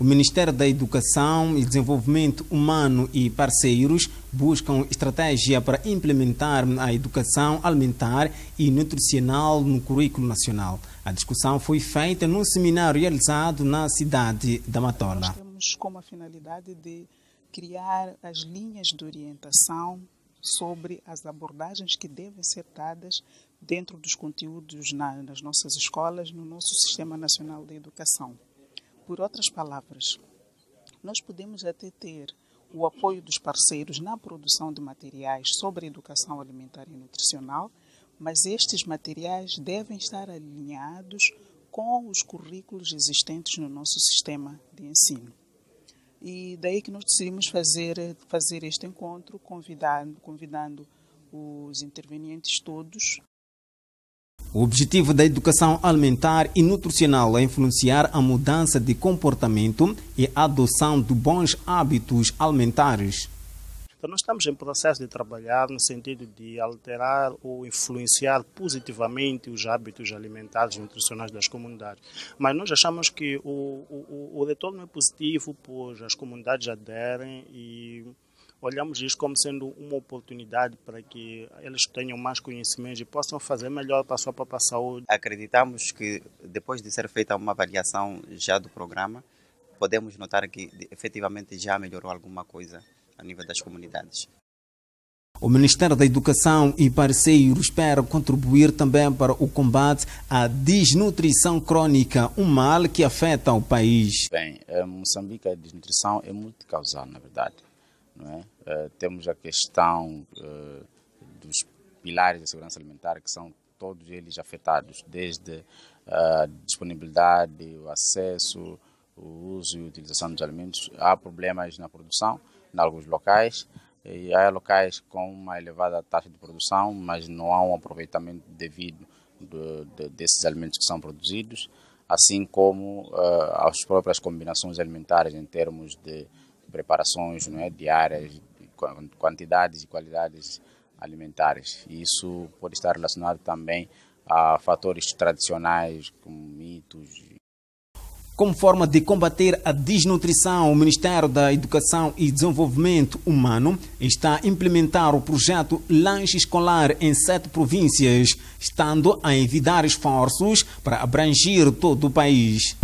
O Ministério da Educação e Desenvolvimento Humano e parceiros buscam estratégia para implementar a educação alimentar e nutricional no currículo nacional. A discussão foi feita num seminário realizado na cidade da Matola. Nós temos como a finalidade de criar as linhas de orientação sobre as abordagens que devem ser dadas dentro dos conteúdos nas nossas escolas, no nosso Sistema Nacional de Educação. Por outras palavras, nós podemos até ter o apoio dos parceiros na produção de materiais sobre educação alimentar e nutricional, mas estes materiais devem estar alinhados com os currículos existentes no nosso sistema de ensino. E daí que nós decidimos fazer, fazer este encontro, convidando, convidando os intervenientes todos o objetivo da educação alimentar e nutricional é influenciar a mudança de comportamento e a adoção de bons hábitos alimentares. Então, nós estamos em processo de trabalhar no sentido de alterar ou influenciar positivamente os hábitos alimentares e nutricionais das comunidades. Mas nós achamos que o, o, o retorno é positivo, pois as comunidades aderem e olhamos isso como sendo uma oportunidade para que eles tenham mais conhecimentos e possam fazer melhor para a sua própria saúde. Acreditamos que depois de ser feita uma avaliação já do programa, podemos notar que efetivamente já melhorou alguma coisa a nível das comunidades. O Ministério da Educação e parceiros espera contribuir também para o combate à desnutrição crónica, um mal que afeta o país. Bem, eh, Moçambique, a desnutrição é multicausal, na verdade é? Uh, temos a questão uh, dos pilares da segurança alimentar, que são todos eles afetados, desde a disponibilidade, o acesso, o uso e utilização dos alimentos. Há problemas na produção, em alguns locais, e há locais com uma elevada taxa de produção, mas não há um aproveitamento devido de, de, desses alimentos que são produzidos, assim como uh, as próprias combinações alimentares em termos de preparações não é, diárias, quantidades e qualidades alimentares. E isso pode estar relacionado também a fatores tradicionais, como mitos. Como forma de combater a desnutrição, o Ministério da Educação e Desenvolvimento Humano está a implementar o projeto Lanche Escolar em sete províncias, estando a envidar esforços para abranger todo o país.